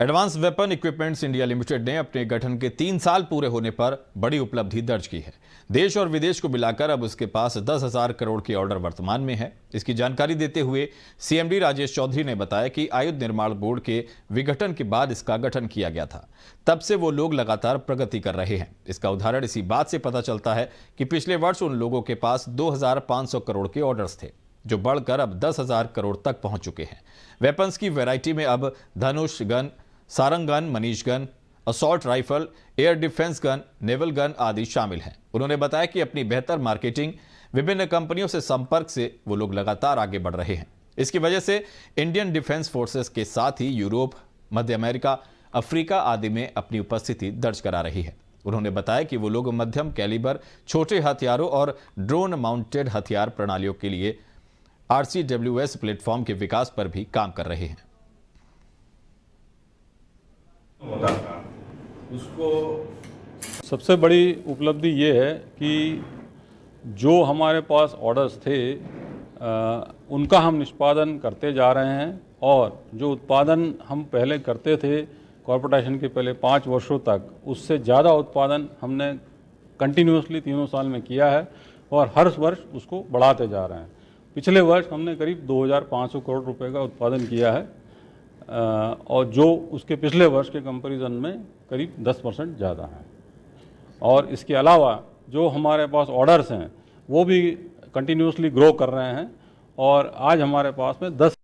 advance weapon equipments India limited ने अपने गठन के तीन साल पूरे होने पर बड़ी उपलब्धि दर्ज की है देश और विदेश को मिलाकर अब उसके पास दस हजार करोड़ के ऑर्डर वर्तमान में है इसकी जानकारी देते हुए सीएमडी राजेश चौधरी ने बताया कि आयुध निर्माण बोर्ड के विघटन के बाद इसका गठन किया गया था तब से वो लोग लगातार प्रगति कर रहे हैं इसका उदाहरण इसी बात से पता चलता है कि पिछले वर्ष उन लोगों के पास दो करोड़ के ऑर्डर्स थे जो बढ़कर अब दस हजार करोड़ तक पहुंच चुके हैं वेपन्स की वैरायटी में अब Dhanush gun Sarang gun Manish gun assault rifle air defence gun naval gun आदि शामिल हैं उन्होंने बताया कि अपनी बेहतर मार्केटिंग विभिन्न कंपनियों से संपर्क से वो लोग लगातार आगे बढ़ रहे हैं इसकी वजह से इंडियन डिफेंस फोर्सेस के साथ ही यूरोप मध्य अमेरिका अफ्रीका आदि में अपनी उपस्थिति दर्ज करा रही है उन्होंने बताया कि वो लोग मध्यम कैलिबर छोटे हथियारों और ड्रोन माउंटेड हथियार प्रणालियों के लिए आरसीडब्ल्यूएस प्लेटफॉर्म के विकास पर भी काम कर रहे हैं उसको सबसे बड़ी उपलब्धि ये है कि जो हमारे पास ऑर्डर्स थे आ, उनका हम निष्पादन करते जा रहे हैं और जो उत्पादन हम पहले करते थे कॉरपोरेशन के पहले पाँच वर्षों तक उससे ज़्यादा उत्पादन हमने कंटिन्यूसली तीनों साल में किया है और हर वर्ष उसको बढ़ाते जा रहे हैं पिछले वर्ष हमने करीब 2,500 करोड़ रुपए का उत्पादन किया है और जो उसके पिछले वर्ष के कंपैरिजन में करीब 10 परसेंट ज़्यादा हैं और इसके अलावा जो हमारे पास ऑर्डर्स हैं वो भी कंटिन्यूसली ग्रो कर रहे हैं और आज हमारे पास में 10